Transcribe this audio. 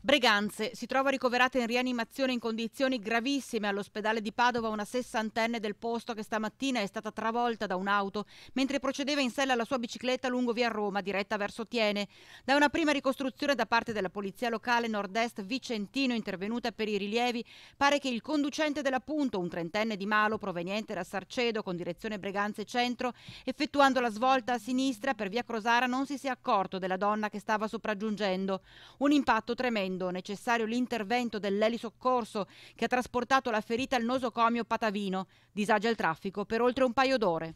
Breganze si trova ricoverata in rianimazione in condizioni gravissime all'ospedale di Padova una sessantenne del posto che stamattina è stata travolta da un'auto mentre procedeva in sella alla sua bicicletta lungo via Roma diretta verso Tiene. Da una prima ricostruzione da parte della polizia locale nord-est vicentino intervenuta per i rilievi pare che il conducente dell'appunto, un trentenne di Malo proveniente da Sarcedo con direzione Breganze centro, effettuando la svolta a sinistra per via Crosara non si sia accorto della donna che stava sopraggiungendo. Un impatto tremendo facendo necessario l'intervento dell'elisoccorso che ha trasportato la ferita al nosocomio Patavino, disage al traffico per oltre un paio d'ore.